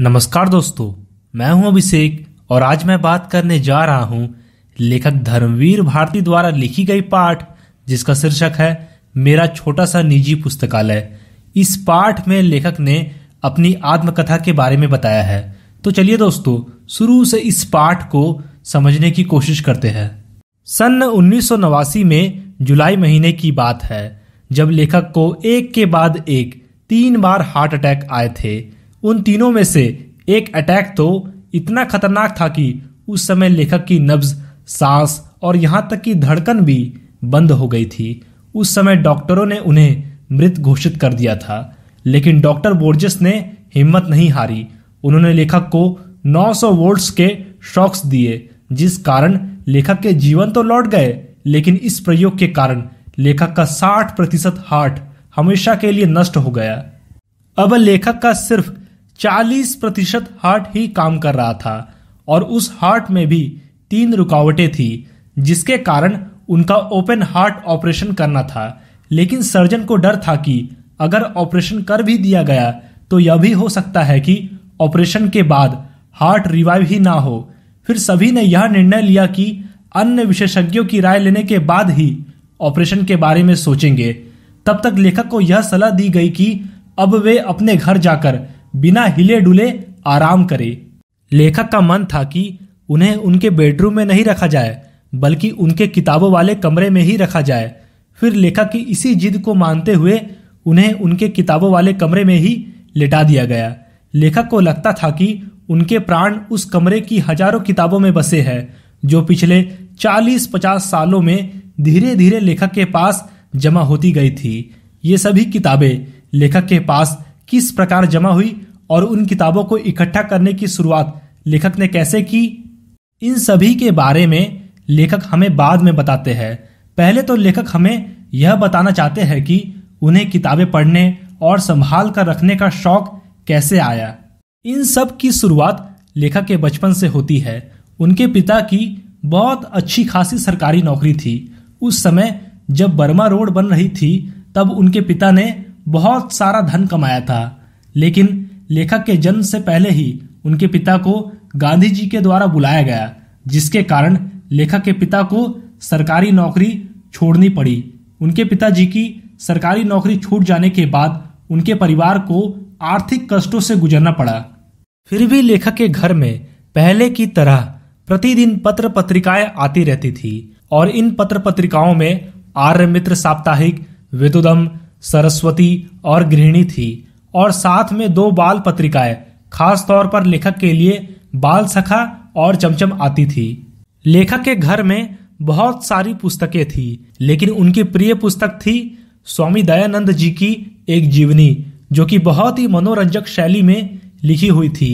नमस्कार दोस्तों मैं हूं अभिषेक और आज मैं बात करने जा रहा हूं लेखक धर्मवीर भारती द्वारा लिखी गई पाठ जिसका शीर्षक है मेरा छोटा सा निजी पुस्तकालय इस पाठ में लेखक ने अपनी आत्मकथा के बारे में बताया है तो चलिए दोस्तों शुरू से इस पाठ को समझने की कोशिश करते हैं सन उन्नीस में जुलाई महीने की बात है जब लेखक को एक के बाद एक तीन बार हार्ट अटैक आए थे उन तीनों में से एक अटैक तो इतना खतरनाक था कि उस समय लेखक की नब्ज सांस और यहां तक कि धड़कन भी बंद हो गई थी उस समय डॉक्टरों ने उन्हें मृत घोषित कर दिया था लेकिन डॉक्टर बोर्जेस ने हिम्मत नहीं हारी उन्होंने लेखक को 900 वोल्ट्स के शॉक्स दिए जिस कारण लेखक के जीवन तो लौट गए लेकिन इस प्रयोग के कारण लेखक का 60 प्रतिशत हार्ट हमेशा के लिए नष्ट हो गया अब लेखक का सिर्फ चालीस प्रतिशत हार्ट ही काम कर रहा था और उस हार्ट में भी तीन रुकावटें थी जिसके कारण उनका ओपन हार्ट ऑपरेशन करना था लेकिन सर्जन को डर था कि अगर ऑपरेशन कर भी दिया गया तो यह भी हो सकता है कि ऑपरेशन के बाद हार्ट रिवाइव ही ना हो फिर सभी ने यह निर्णय लिया कि अन्य विशेषज्ञों की राय लेने के बाद ही ऑपरेशन के बारे में सोचेंगे तब तक लेखक को यह सलाह दी गई कि अब वे अपने घर जाकर बिना हिले डुले आराम करे लेखक का मन था कि उन्हें उनके बेडरूम में नहीं रखा जाए बल्कि उनके किताबों वाले कमरे में ही रखा जाए फिर लेखक की इसी जिद को मानते हुए उन्हें उनके किताबों वाले कमरे में ही लेटा दिया गया लेखक को लगता था कि उनके प्राण उस कमरे की हजारों किताबों में बसे हैं जो पिछले 40-50 सालों में धीरे धीरे लेखक के पास जमा होती गई थी ये सभी किताबें लेखक के पास किस प्रकार जमा हुई और उन किताबों को इकट्ठा करने की शुरुआत लेखक ने कैसे की इन सभी के बारे में लेखक हमें बाद में बताते हैं पहले तो लेखक हमें यह बताना चाहते हैं कि उन्हें किताबें पढ़ने और संभाल कर रखने का शौक कैसे आया इन सब की शुरुआत लेखक के बचपन से होती है उनके पिता की बहुत अच्छी खासी सरकारी नौकरी थी उस समय जब बर्मा रोड बन रही थी तब उनके पिता ने बहुत सारा धन कमाया था लेकिन लेखक के जन्म से पहले ही उनके पिता को गांधी जी के द्वारा बुलाया गया जिसके कारण लेखक के पिता को सरकारी नौकरी छोड़नी पड़ी उनके पिताजी की सरकारी नौकरी छूट जाने के बाद उनके परिवार को आर्थिक कष्टों से गुजरना पड़ा फिर भी लेखक के घर में पहले की तरह प्रतिदिन पत्र पत्रिकाएं आती रहती थी और इन पत्र पत्रिकाओं में आर्य मित्र साप्ताहिक वेदोदम सरस्वती और गृहिणी थी और साथ में दो बाल पत्रिकाएं खास तौर पर लेखक के लिए बाल सखा और चमचम आती थी लेखक के घर में बहुत सारी पुस्तकें थी लेकिन उनकी प्रिय पुस्तक थी स्वामी दयानंद जी की एक जीवनी जो कि बहुत ही मनोरंजक शैली में लिखी हुई थी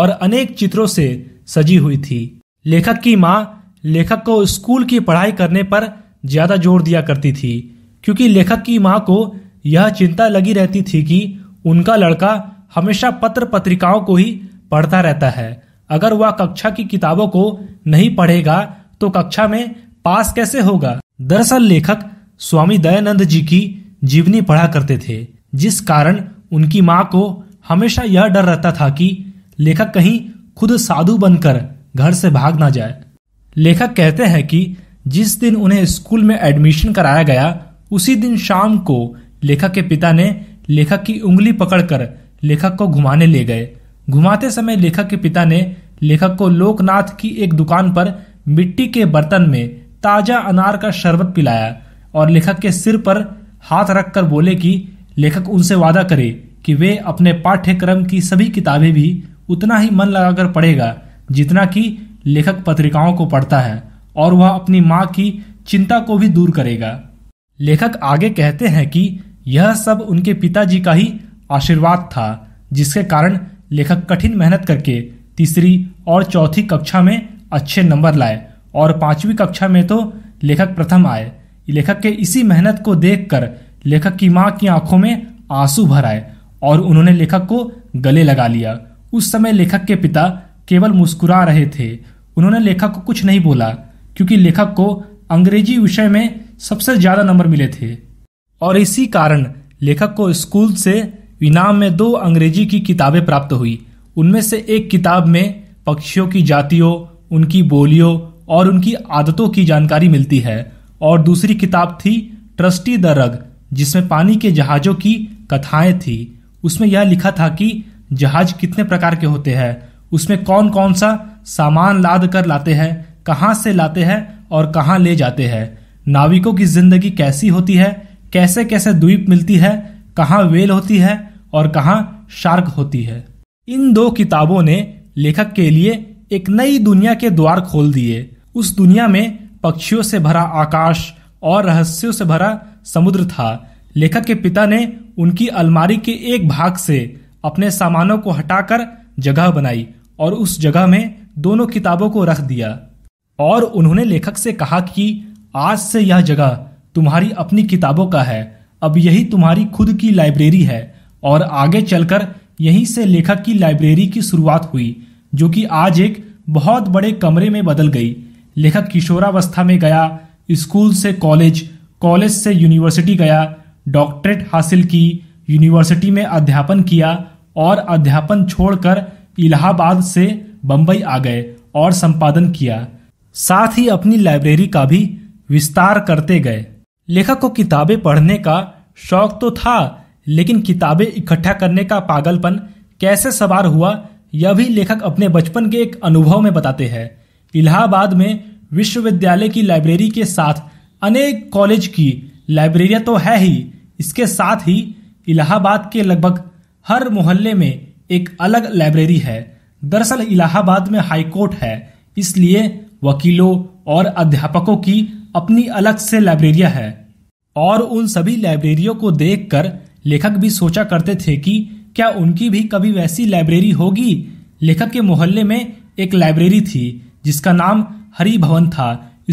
और अनेक चित्रों से सजी हुई थी लेखक की माँ लेखक को स्कूल की पढ़ाई करने पर ज़्यादा जोर दिया करती थी क्योंकि लेखक की माँ को यह चिंता लगी रहती थी कि उनका लड़का हमेशा पत्र पत्रिकाओं को ही पढ़ता रहता है अगर वह कक्षा की किताबों को नहीं पढ़ेगा तो कक्षा में पास कैसे होगा दरअसल लेखक स्वामी दयानंद जी की जीवनी पढ़ा करते थे जिस कारण उनकी माँ को हमेशा यह डर रहता था कि लेखक कहीं खुद साधु बनकर घर से भाग ना जाए लेखक कहते हैं कि जिस दिन उन्हें स्कूल में एडमिशन कराया गया उसी दिन शाम को लेखक के पिता ने लेखक की उंगली पकड़कर लेखक को घुमाने ले गए घुमाते समय लेखक के पिता ने लेखक को लोकनाथ की एक दुकान पर मिट्टी के बर्तन में ताजा अनार का शरबत पिलाया और लेखक के सिर पर हाथ रखकर बोले कि लेखक उनसे वादा करे कि वे अपने पाठ्यक्रम की सभी किताबें भी उतना ही मन लगाकर पढ़ेगा जितना कि लेखक पत्रिकाओं को पढ़ता है और वह अपनी माँ की चिंता को भी दूर करेगा लेखक आगे कहते हैं कि यह सब उनके पिताजी का ही आशीर्वाद था जिसके कारण लेखक कठिन मेहनत करके तीसरी और चौथी कक्षा में अच्छे नंबर लाए और पांचवी कक्षा में तो लेखक प्रथम आए लेखक के इसी मेहनत को देखकर लेखक की माँ की आंखों में आंसू भर आए और उन्होंने लेखक को गले लगा लिया उस समय लेखक के पिता केवल मुस्कुरा रहे थे उन्होंने लेखक को कुछ नहीं बोला क्योंकि लेखक को अंग्रेजी विषय में सबसे ज़्यादा नंबर मिले थे और इसी कारण लेखक को स्कूल से इनाम में दो अंग्रेजी की किताबें प्राप्त हुई उनमें से एक किताब में पक्षियों की जातियों उनकी बोलियों और उनकी आदतों की जानकारी मिलती है और दूसरी किताब थी ट्रस्टी द रग जिसमें पानी के जहाज़ों की कथाएं थी उसमें यह लिखा था कि जहाज कितने प्रकार के होते हैं उसमें कौन कौन सा सामान लाद कर लाते हैं कहाँ से लाते हैं और कहाँ ले जाते हैं नाविकों की जिंदगी कैसी होती है कैसे कैसे द्वीप मिलती है कहाँ वेल होती है और कहाँ शार्क होती है इन दो किताबों ने लेखक के लिए एक नई दुनिया के द्वार खोल दिए उस दुनिया में पक्षियों से भरा आकाश और रहस्यों से भरा समुद्र था लेखक के पिता ने उनकी अलमारी के एक भाग से अपने सामानों को हटाकर जगह बनाई और उस जगह में दोनों किताबों को रख दिया और उन्होंने लेखक से कहा कि आज से यह जगह तुम्हारी अपनी किताबों का है अब यही तुम्हारी खुद की लाइब्रेरी है और आगे चलकर यहीं से लेखक की लाइब्रेरी की शुरुआत हुई जो कि आज एक बहुत बड़े कमरे में बदल गई लेखक किशोरावस्था में गया स्कूल से कॉलेज कॉलेज से यूनिवर्सिटी गया डॉक्टरेट हासिल की यूनिवर्सिटी में अध्यापन किया और अध्यापन छोड़कर इलाहाबाद से बम्बई आ गए और संपादन किया साथ ही अपनी लाइब्रेरी का भी विस्तार करते गए लेखक को किताबें पढ़ने का शौक तो था लेकिन किताबें इकट्ठा करने का पागलपन कैसे सवार हुआ यह भी लेखक अपने बचपन के एक अनुभव में बताते हैं इलाहाबाद में विश्वविद्यालय की लाइब्रेरी के साथ अनेक कॉलेज की लाइब्रेरियाँ तो है ही इसके साथ ही इलाहाबाद के लगभग हर मोहल्ले में एक अलग लाइब्रेरी है दरअसल इलाहाबाद में हाईकोर्ट है इसलिए वकीलों और अध्यापकों की अपनी अलग से लाइब्रेरिया है और उन सभी लाइब्रेरियों को देखकर लेखक भी सोचा करते थे कि क्या उनकी भी कभी वैसी लाइब्रेरी होगी लेखक के मोहल्ले में एक लाइब्रेरी थी जिसका नाम हरि भवन था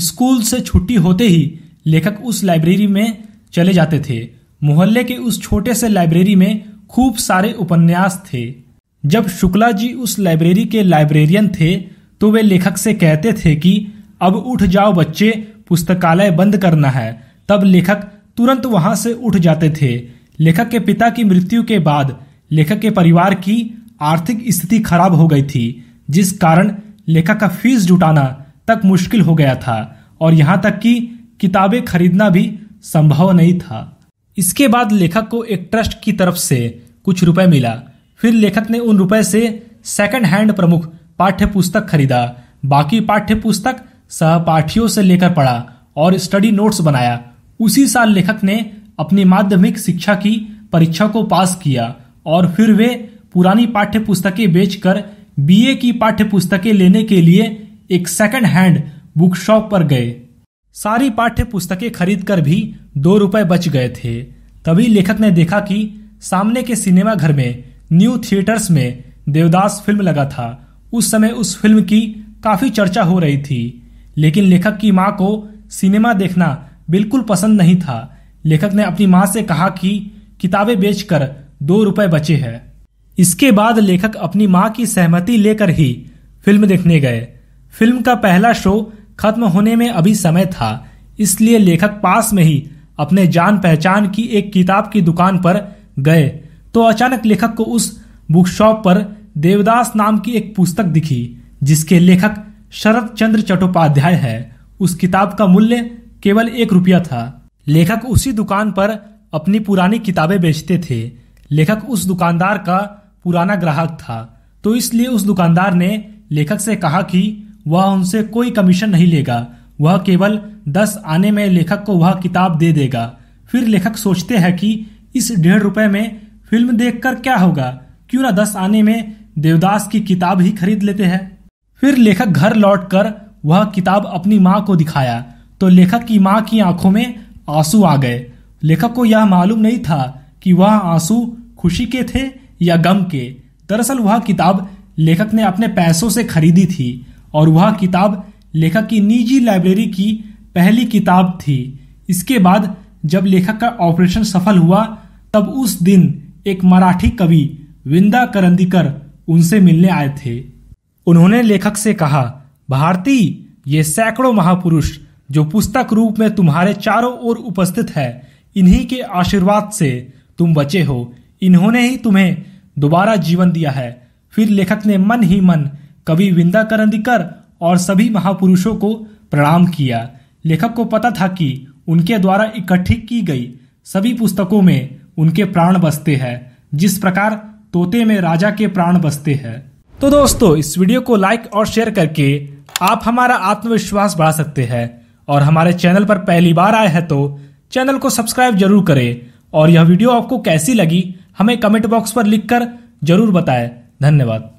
स्कूल से छुट्टी होते ही लेखक उस लाइब्रेरी में चले जाते थे मोहल्ले के उस छोटे से लाइब्रेरी में खूब सारे उपन्यास थे जब शुक्ला जी उस लाइब्रेरी के लाइब्रेरियन थे तो वे लेखक से कहते थे कि अब उठ जाओ बच्चे पुस्तकालय बंद करना है तब लेखक तुरंत वहां से उठ जाते थे लेखक के पिता की मृत्यु के बाद लेखक के परिवार की आर्थिक स्थिति खराब हो गई थी जिस कारण लेखक का फीस जुटाना तक मुश्किल हो गया था और यहाँ तक कि किताबें खरीदना भी संभव नहीं था इसके बाद लेखक को एक ट्रस्ट की तरफ से कुछ रुपए मिला फिर लेखक ने उन रुपए से सेकंड हैंड प्रमुख पाठ्य पुस्तक खरीदा बाकी पाठ्य पुस्तक सहपाठियों से लेकर पढ़ा और स्टडी नोट्स बनाया उसी साल लेखक ने अपनी माध्यमिक शिक्षा की परीक्षा को पास किया और फिर वे पुरानी पाठ्य पुस्तकें बेचकर बीए की पाठ्य पुस्तकें लेने के लिए एक सेकंड हैंड बुक शॉप पर गए सारी पाठ्य पुस्तकें खरीद कर भी दो रुपए बच गए थे तभी लेखक ने देखा कि सामने के सिनेमा घर में न्यू थिएटर्स में देवदास फिल्म लगा था उस समय उस फिल्म की काफी चर्चा हो रही थी लेकिन लेखक की माँ को सिनेमा देखना बिल्कुल पसंद नहीं था लेखक ने अपनी माँ से कहा कि किताबें बेचकर दो रुपए बचे हैं इसके बाद लेखक अपनी माँ की सहमति लेकर ही फिल्म देखने गए फिल्म का पहला शो खत्म होने में अभी समय था इसलिए लेखक पास में ही अपने जान पहचान की एक किताब की दुकान पर गए तो अचानक लेखक को उस बुक शॉप पर देवदास नाम की एक पुस्तक दिखी जिसके लेखक शरद चंद्र चट्टोपाध्याय है उस किताब का मूल्य केवल एक रुपया था लेखक उसी दुकान पर अपनी पुरानी किताबें बेचते थे लेखक उस दुकानदार का पुराना ग्राहक था तो इसलिए उस दुकानदार ने लेखक से कहा कि वह उनसे कोई कमीशन नहीं लेगा वह केवल दस आने में लेखक को वह किताब दे देगा फिर लेखक सोचते हैं कि इस डेढ़ रुपए में फिल्म देखकर क्या होगा क्यों ना दस आने में देवदास की किताब ही खरीद लेते हैं फिर लेखक घर लौटकर वह किताब अपनी माँ को दिखाया तो लेखक की माँ की आंखों में आंसू आ गए लेखक को यह मालूम नहीं था कि वह आंसू खुशी के थे या गम के दरअसल वह किताब लेखक ने अपने पैसों से खरीदी थी और वह किताब लेखक की निजी लाइब्रेरी की पहली किताब थी इसके बाद जब लेखक का ऑपरेशन सफल हुआ तब उस दिन एक मराठी कवि विंदा करंदीकर उनसे मिलने आए थे उन्होंने लेखक से कहा भारती ये सैकड़ों महापुरुष जो पुस्तक रूप में तुम्हारे चारों ओर उपस्थित है इन्हीं के आशीर्वाद से तुम बचे हो इन्होंने ही तुम्हें दोबारा जीवन दिया है फिर लेखक ने मन ही मन कवि विंदा करंदीकर और सभी महापुरुषों को प्रणाम किया लेखक को पता था कि उनके द्वारा इकट्ठी की गई सभी पुस्तकों में उनके प्राण बसते हैं जिस प्रकार तोते में राजा के प्राण बसते हैं तो दोस्तों इस वीडियो को लाइक और शेयर करके आप हमारा आत्मविश्वास बढ़ा सकते हैं और हमारे चैनल पर पहली बार आए हैं तो चैनल को सब्सक्राइब जरूर करें और यह वीडियो आपको कैसी लगी हमें कमेंट बॉक्स पर लिखकर जरूर बताएं धन्यवाद